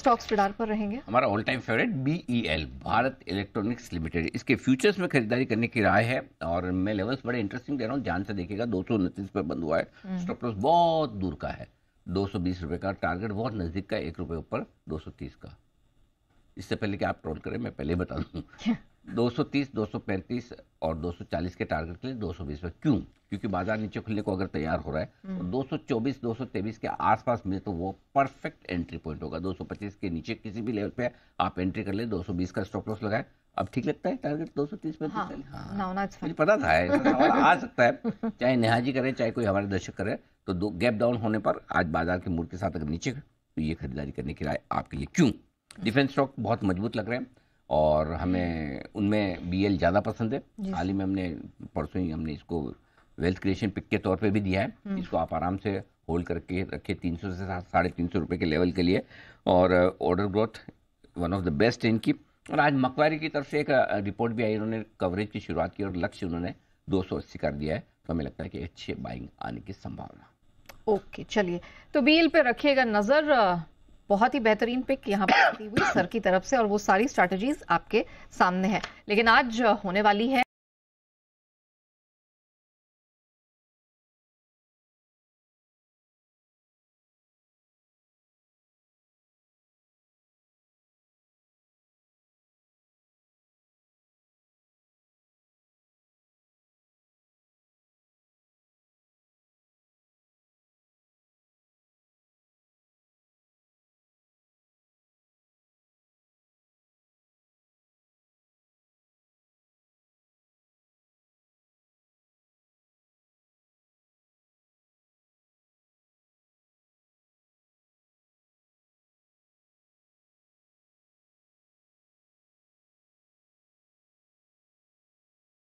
Stocks पिडार पर रहेंगे हमारा all time favourite BEL Bharat electronics limited इसके फ्यूचर्स में खरीदारी करने की राय है और मैं लेवल्स बड़े इंटरेस्टिंग दे रहा हूँ जान से देखेगा दो सौ उनतीस पर बंद हुआ है स्टॉप हम्म। लॉस बहुत दूर का है दो सौ बीस रुपये का टारगेट बहुत नज़दीक का एक रुपए ऊपर दो सौ तीस का इससे पहले कि आप ट्रोल करें मैं पहले बता दूँ 230, 235 और 240 के टारगेट के लिए 220 पर क्यों क्योंकि बाजार नीचे खुलने को अगर तैयार हो रहा है तो 224, हम्म। 223 के आसपास में तो वो परफेक्ट एंट्री पॉइंट होगा 225 के नीचे किसी भी लेवल पे आप एंट्री कर ले 220 का स्टॉप लॉस लगाए अब ठीक लगता है टारगेट 230 पे हाँ, तो हाँ, मुझे पता था आ सकता है चाहे नेहा जी करें चाहे कोई हमारे दर्शक करें तो दो गैप डाउन होने पर आज बाजार के मूड के साथ अगर नीचे तो ये खरीदारी करने की राय आपके लिए क्यों डिफेंस हम्म। स्टॉक बहुत मजबूत लग रहे हैं और हमें उनमें बीएल ज़्यादा पसंद है हाल ही में हमने परसों ही हमने इसको वेल्थ क्रिएशन पिक के तौर पे भी दिया है हम्म। इसको आप आराम से होल्ड करके रखिए 300 से साढ़े तीन सौ रुपये के लेवल के लिए और order growth one of the best इनकी और आज मकवारी की तरफ से एक रिपोर्ट uh, भी आई उन्होंने कवरेज की शुरुआत की और लक्ष्य उन्होंने दो कर दिया है तो हमें लगता है कि अच्छे बाइंग आने की संभावना ओके चलिए तो बील पे रखिएगा नज़र uh, बहुत ही बेहतरीन पिक यहाँ पर आती हुई सर की तरफ से और वो सारी स्ट्रैटेजीज आपके सामने है लेकिन आज होने वाली है